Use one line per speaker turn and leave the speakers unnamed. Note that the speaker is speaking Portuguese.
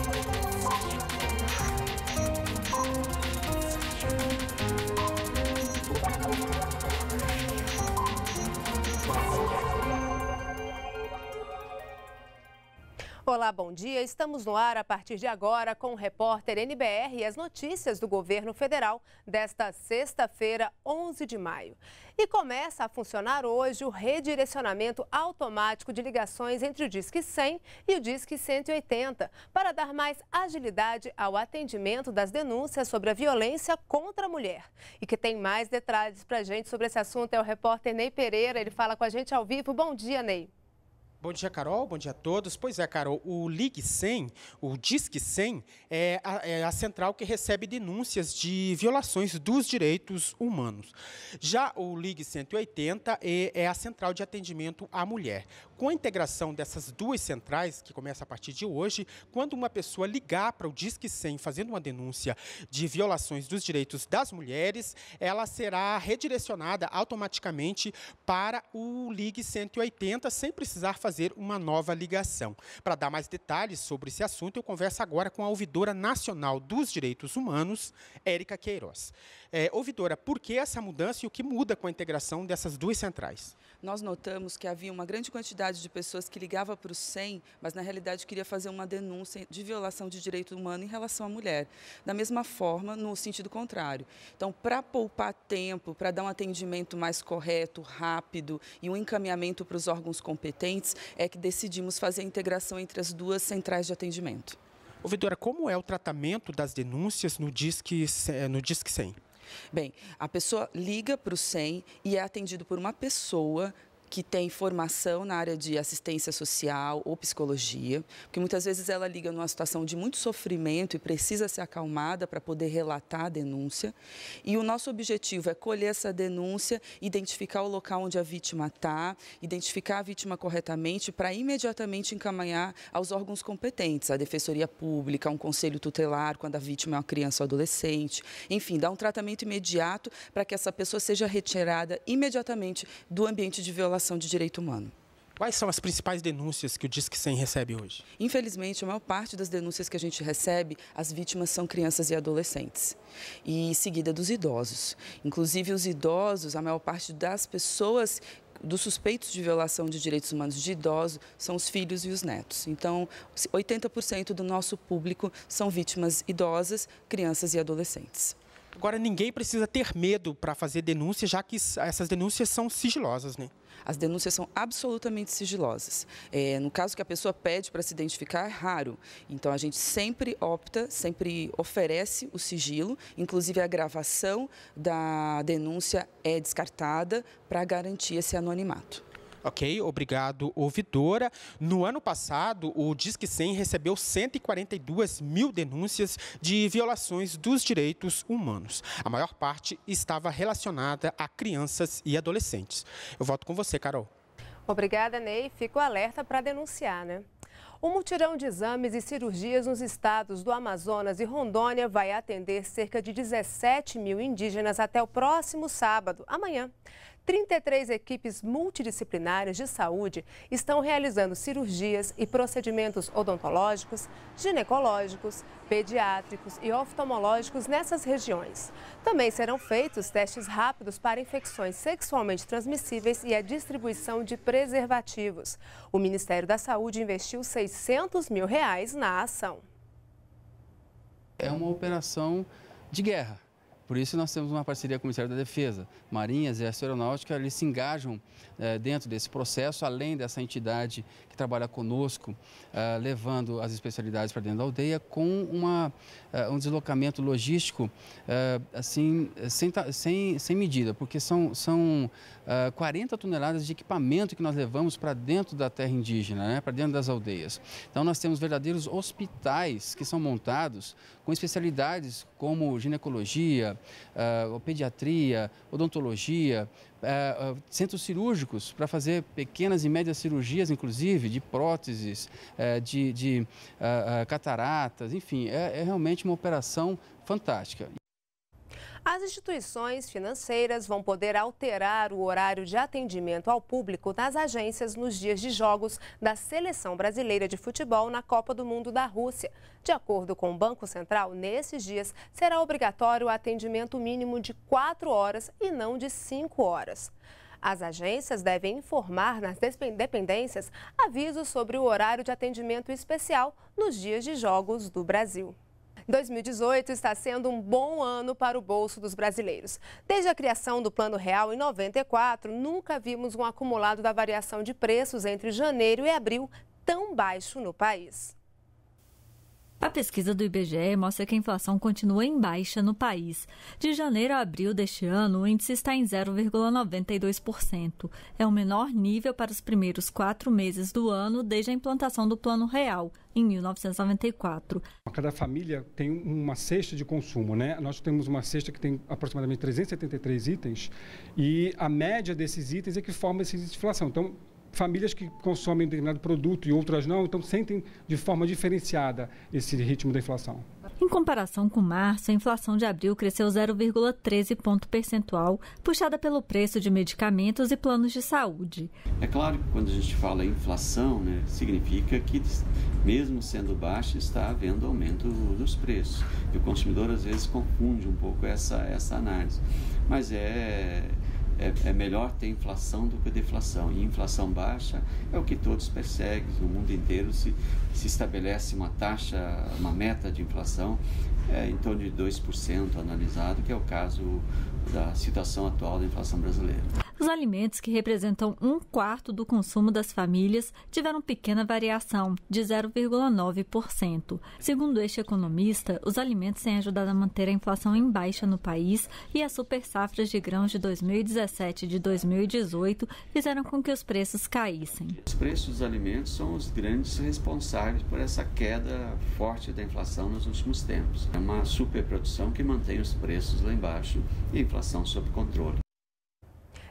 Thank you. Olá, bom dia. Estamos no ar a partir de agora com o repórter NBR e as notícias do governo federal desta sexta-feira, 11 de maio. E começa a funcionar hoje o redirecionamento automático de ligações entre o Disque 100 e o Disque 180, para dar mais agilidade ao atendimento das denúncias sobre a violência contra a mulher. E que tem mais detalhes para a gente sobre esse assunto é o repórter Ney Pereira. Ele fala com a gente ao vivo. Bom dia, Ney.
Bom dia, Carol. Bom dia a todos. Pois é, Carol, o Ligue 100, o Disque 100, é a, é a, central que recebe denúncias de violações dos direitos humanos. Já o Ligue 180 é, é a central de atendimento à mulher. Com a integração dessas duas centrais, que começa a partir de hoje, quando uma pessoa ligar para o Disque 100 fazendo uma denúncia de violações dos direitos das mulheres, ela será redirecionada automaticamente para o Ligue 180 sem precisar fazer fazer uma nova ligação. Para dar mais detalhes sobre esse assunto, eu converso agora com a ouvidora nacional dos direitos humanos, Érica Queiroz. É, ouvidora, por que essa mudança e o que muda com a integração dessas duas centrais?
Nós notamos que havia uma grande quantidade de pessoas que ligava para o 100, mas na realidade queria fazer uma denúncia de violação de direito humano em relação à mulher. Da mesma forma, no sentido contrário. Então, para poupar tempo, para dar um atendimento mais correto, rápido e um encaminhamento para os órgãos competentes, é que decidimos fazer a integração entre as duas centrais de atendimento.
Ouvidora, como é o tratamento das denúncias no Disque, eh, no Disque 100?
Bem, a pessoa liga para o 100 e é atendido por uma pessoa que tem formação na área de assistência social ou psicologia, porque muitas vezes ela liga numa situação de muito sofrimento e precisa ser acalmada para poder relatar a denúncia. E o nosso objetivo é colher essa denúncia, identificar o local onde a vítima está, identificar a vítima corretamente para imediatamente encaminhar aos órgãos competentes, a Defensoria Pública, um conselho tutelar quando a vítima é uma criança ou adolescente, enfim, dar um tratamento imediato para que essa pessoa seja retirada imediatamente do ambiente de violação violação de direito
humano. Quais são as principais denúncias que o Disque 100 recebe hoje?
Infelizmente, a maior parte das denúncias que a gente recebe, as vítimas são crianças e adolescentes. E seguida dos idosos. Inclusive, os idosos, a maior parte das pessoas dos suspeitos de violação de direitos humanos de idosos são os filhos e os netos. Então, 80% do nosso público são vítimas idosas, crianças e adolescentes. Agora, ninguém precisa ter medo para fazer denúncia, já que essas denúncias são sigilosas, né? As denúncias são absolutamente sigilosas. É, no caso que a pessoa pede para se identificar, é raro. Então, a gente sempre opta, sempre oferece o sigilo, inclusive a gravação da denúncia é descartada para garantir esse anonimato.
Ok, obrigado, ouvidora. No ano passado, o Disque 100 recebeu 142 mil denúncias de violações dos direitos humanos. A maior parte estava relacionada a crianças e adolescentes. Eu volto com você, Carol.
Obrigada, Ney. Fico alerta para denunciar, né? O mutirão de exames e cirurgias nos estados do Amazonas e Rondônia vai atender cerca de 17 mil indígenas até o próximo sábado, amanhã. 33 equipes multidisciplinares de saúde estão realizando cirurgias e procedimentos odontológicos, ginecológicos, pediátricos e oftalmológicos nessas regiões. Também serão feitos testes rápidos para infecções sexualmente transmissíveis e a distribuição de preservativos. O Ministério da Saúde investiu 600 mil reais na ação.
É uma operação de guerra por isso nós temos uma parceria com o Ministério da Defesa. Marinha, Exército Aeronáutica, eles se engajam eh, dentro desse processo, além dessa entidade que trabalha conosco, eh, levando as especialidades para dentro da aldeia, com uma, eh, um deslocamento logístico assim, sem, sem, sem medida, porque são, são 40 toneladas de equipamento que nós levamos para dentro da terra indígena, né, para dentro das aldeias. Então nós temos verdadeiros hospitais que são montados com especialidades como ginecologia, pediatria, uh, eh, pediatria, odontologia, uh, uh, centros cirúrgicos para fazer pequenas e médias cirurgias, inclusive, de próteses, de, de cataratas, enfim, é, é realmente uma operação fantástica.
As instituições financeiras vão poder alterar o horário de atendimento ao público nas agências nos dias de jogos da Seleção Brasileira de Futebol na Copa do Mundo da Rússia. De acordo com o Banco Central, nesses dias será obrigatório o atendimento mínimo de 4 horas e não de 5 horas. As agências devem informar nas dependências avisos sobre o horário de atendimento especial nos dias de jogos do Brasil. 2018 está sendo um bom ano para o bolso dos brasileiros. Desde a criação do Plano Real em 94, nunca vimos um acumulado da variação de preços entre janeiro e abril tão baixo no país.
A pesquisa do IBGE mostra que a inflação continua em baixa no país. De janeiro a abril deste ano, o índice está em 0,92%. É o menor nível para os primeiros quatro meses do ano desde a implantação do Plano Real, em 1994.
Cada família tem uma cesta de consumo, né? Nós temos uma cesta que tem aproximadamente 373 itens e a média desses itens é que forma essa inflação. Então, famílias que consomem determinado produto e outras não, então sentem de forma diferenciada esse ritmo da inflação.
Em comparação com março, a inflação de abril cresceu 0,13 ponto percentual, puxada pelo preço de medicamentos e planos de saúde.
É claro que quando a gente fala inflação, né, significa que mesmo sendo baixa, está havendo aumento dos preços. E o consumidor às vezes confunde um pouco essa, essa análise. Mas é é, é, melhor ter inflação do que deflação. E inflação baixa é o que todos perseguem, no mundo inteiro se, se estabelece uma taxa, uma meta de inflação é, em torno de 2% analisado, que é o caso da situação atual da inflação brasileira.
Os alimentos, que representam um quarto do consumo das famílias, tiveram pequena variação, de 0,9%. Segundo este economista, os alimentos têm ajudado a manter a inflação em baixa no país e as super safras de grãos de 2017 e de 2018 fizeram com que os preços caíssem.
Os preços dos alimentos são os grandes responsáveis por essa queda forte da inflação nos últimos tempos. É uma superprodução que mantém os preços lá embaixo e a inflação sob controle.